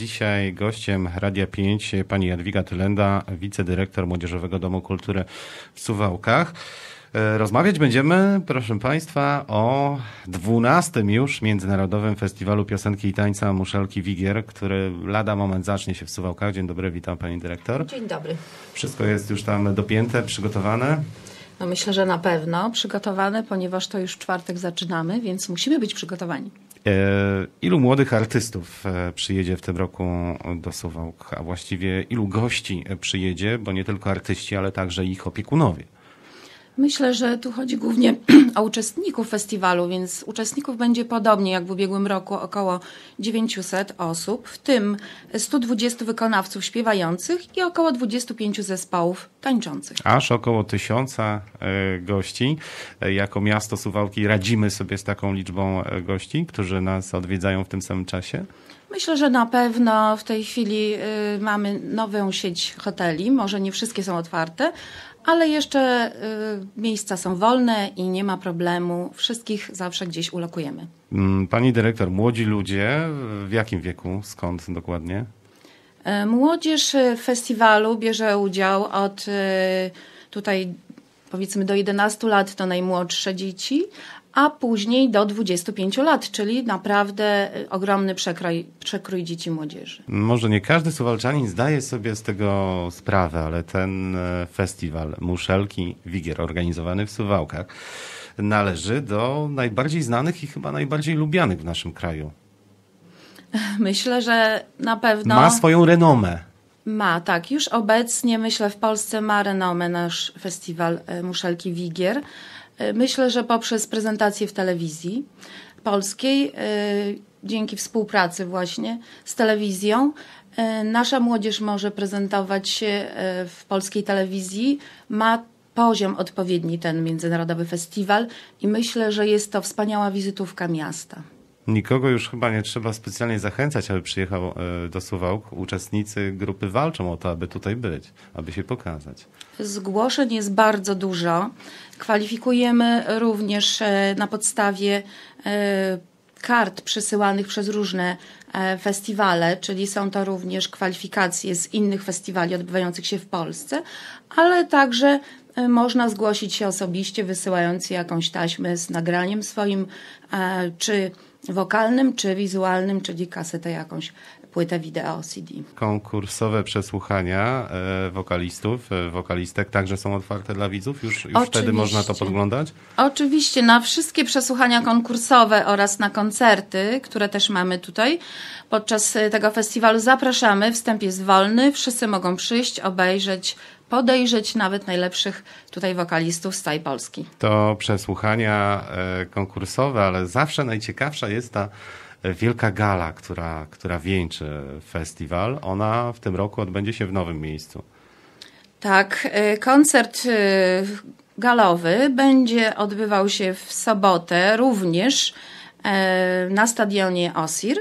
Dzisiaj gościem Radia 5 pani Jadwiga Tylenda, wicedyrektor Młodzieżowego Domu Kultury w Suwałkach. E, rozmawiać będziemy, proszę Państwa, o 12 już Międzynarodowym Festiwalu Piosenki i Tańca Muszelki Wigier, który lada moment zacznie się w Suwałkach. Dzień dobry, witam Pani Dyrektor. Dzień dobry. Wszystko jest już tam dopięte, przygotowane? No myślę, że na pewno przygotowane, ponieważ to już w czwartek zaczynamy, więc musimy być przygotowani. E, ilu młodych artystów e, przyjedzie w tym roku do Suwałk, a właściwie ilu gości e, przyjedzie, bo nie tylko artyści, ale także ich opiekunowie? Myślę, że tu chodzi głównie o uczestników festiwalu, więc uczestników będzie podobnie jak w ubiegłym roku około 900 osób, w tym 120 wykonawców śpiewających i około 25 zespołów tańczących. Aż około 1000 e, gości. E, jako miasto Suwałki radzimy sobie z taką liczbą e, gości, którzy nas odwiedzają w tym samym czasie. Myślę, że na pewno w tej chwili y, mamy nową sieć hoteli. Może nie wszystkie są otwarte, ale jeszcze y, miejsca są wolne i nie ma problemu. Wszystkich zawsze gdzieś ulokujemy. Mm, pani dyrektor, młodzi ludzie w jakim wieku? Skąd dokładnie? E, młodzież w y, festiwalu bierze udział od y, tutaj powiedzmy do 11 lat to najmłodsze dzieci, a później do 25 lat, czyli naprawdę y, ogromny przekroj, przekrój dzieci młodzieży. Może nie każdy suwalczanin zdaje sobie z tego sprawę, ale ten e, festiwal Muszelki Wigier organizowany w Suwałkach należy do najbardziej znanych i chyba najbardziej lubianych w naszym kraju. Myślę, że na pewno. Ma swoją renomę. Ma, tak. Już obecnie, myślę, w Polsce ma renomę nasz festiwal e, Muszelki Wigier. E, myślę, że poprzez prezentację w telewizji polskiej, e, dzięki współpracy właśnie z telewizją, e, nasza młodzież może prezentować się w polskiej telewizji. Ma poziom odpowiedni ten międzynarodowy festiwal i myślę, że jest to wspaniała wizytówka miasta. Nikogo już chyba nie trzeba specjalnie zachęcać, aby przyjechał e, do Suwałk. Uczestnicy grupy walczą o to, aby tutaj być, aby się pokazać. Zgłoszeń jest bardzo dużo. Kwalifikujemy również e, na podstawie e, kart przesyłanych przez różne festiwale, czyli są to również kwalifikacje z innych festiwali odbywających się w Polsce, ale także można zgłosić się osobiście, wysyłając jakąś taśmę z nagraniem swoim, czy wokalnym, czy wizualnym, czyli kasetę jakąś, płytę wideo CD. Konkursowe przesłuchania e, wokalistów, e, wokalistek także są otwarte dla widzów? Już, już wtedy można to podglądać? Oczywiście, na wszystkie przesłuchania konkursowe oraz na koncerty, które też mamy tutaj, podczas e, tego festiwalu zapraszamy. Wstęp jest wolny, wszyscy mogą przyjść, obejrzeć, podejrzeć nawet najlepszych tutaj wokalistów z całej Polski. To przesłuchania e, konkursowe, ale zawsze najciekawsza jest ta e, wielka gala, która, która wieńczy festiwal. Ona w tym roku odbędzie się w nowym miejscu. Tak, e, koncert galowy będzie odbywał się w sobotę również na stadionie Osir.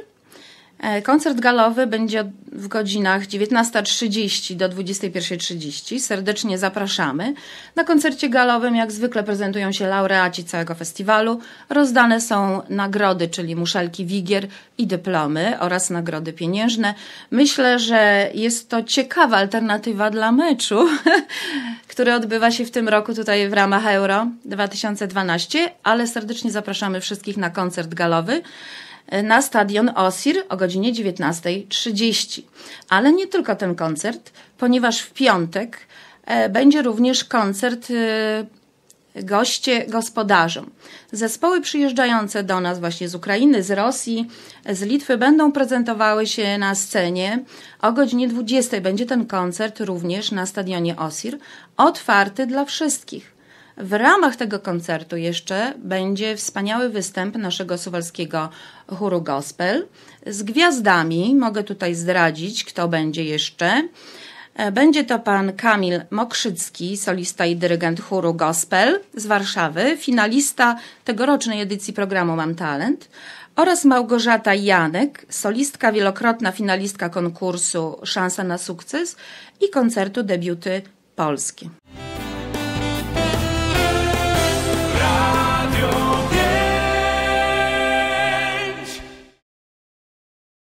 E, koncert galowy będzie w godzinach 19.30 do 21.30. Serdecznie zapraszamy. Na koncercie galowym, jak zwykle, prezentują się laureaci całego festiwalu. Rozdane są nagrody, czyli muszelki wigier i dyplomy oraz nagrody pieniężne. Myślę, że jest to ciekawa alternatywa dla meczu, który odbywa się w tym roku tutaj w ramach Euro 2012, ale serdecznie zapraszamy wszystkich na koncert galowy na stadion Osir o godzinie 19.30. Ale nie tylko ten koncert, ponieważ w piątek e, będzie również koncert e, goście gospodarzom. Zespoły przyjeżdżające do nas właśnie z Ukrainy, z Rosji, z Litwy będą prezentowały się na scenie. O godzinie 20 będzie ten koncert również na stadionie Osir, otwarty dla wszystkich. W ramach tego koncertu jeszcze będzie wspaniały występ naszego suwalskiego chóru gospel z gwiazdami. Mogę tutaj zdradzić, kto będzie jeszcze. E, będzie to pan Kamil Mokrzycki, solista i dyrygent chóru Gospel z Warszawy, finalista tegorocznej edycji programu Mam Talent oraz Małgorzata Janek, solistka, wielokrotna finalistka konkursu Szansa na sukces i koncertu debiuty polskie.